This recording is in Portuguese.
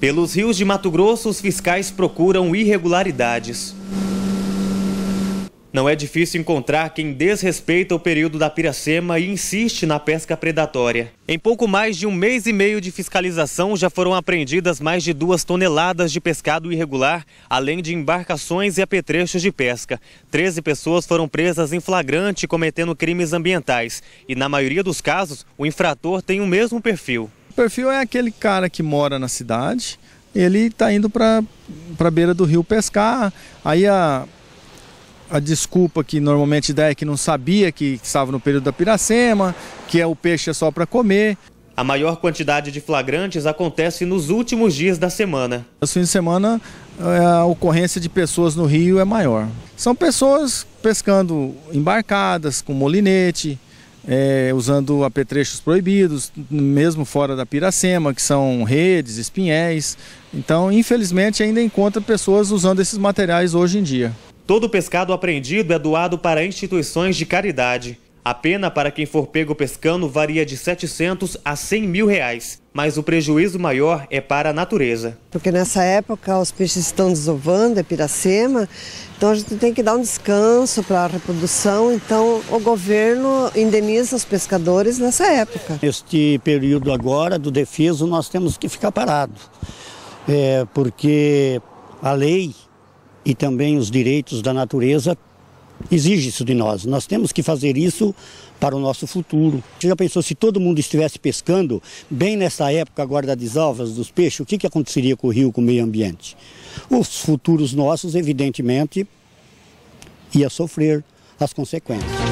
Pelos rios de Mato Grosso, os fiscais procuram irregularidades. Não é difícil encontrar quem desrespeita o período da piracema e insiste na pesca predatória. Em pouco mais de um mês e meio de fiscalização, já foram apreendidas mais de duas toneladas de pescado irregular, além de embarcações e apetrechos de pesca. Treze pessoas foram presas em flagrante cometendo crimes ambientais. E na maioria dos casos, o infrator tem o mesmo perfil. O perfil é aquele cara que mora na cidade, ele está indo para a beira do rio pescar, aí a, a desculpa que normalmente dá é que não sabia que estava no período da piracema, que é o peixe é só para comer. A maior quantidade de flagrantes acontece nos últimos dias da semana. No fim de semana, é, a ocorrência de pessoas no rio é maior. São pessoas pescando embarcadas, com molinete, é, usando apetrechos proibidos, mesmo fora da Piracema, que são redes, espinhéis. Então, infelizmente, ainda encontra pessoas usando esses materiais hoje em dia. Todo o pescado apreendido é doado para instituições de caridade. A pena para quem for pego pescando varia de 700 a 100 mil reais, mas o prejuízo maior é para a natureza. Porque nessa época os peixes estão desovando, é piracema, então a gente tem que dar um descanso para a reprodução, então o governo indeniza os pescadores nessa época. Este período agora do defeso nós temos que ficar parado, é, porque a lei e também os direitos da natureza exige isso de nós. Nós temos que fazer isso para o nosso futuro. Você já pensou se todo mundo estivesse pescando bem nessa época agora das desalvas dos peixes, o que, que aconteceria com o rio, com o meio ambiente? Os futuros nossos, evidentemente, ia sofrer as consequências.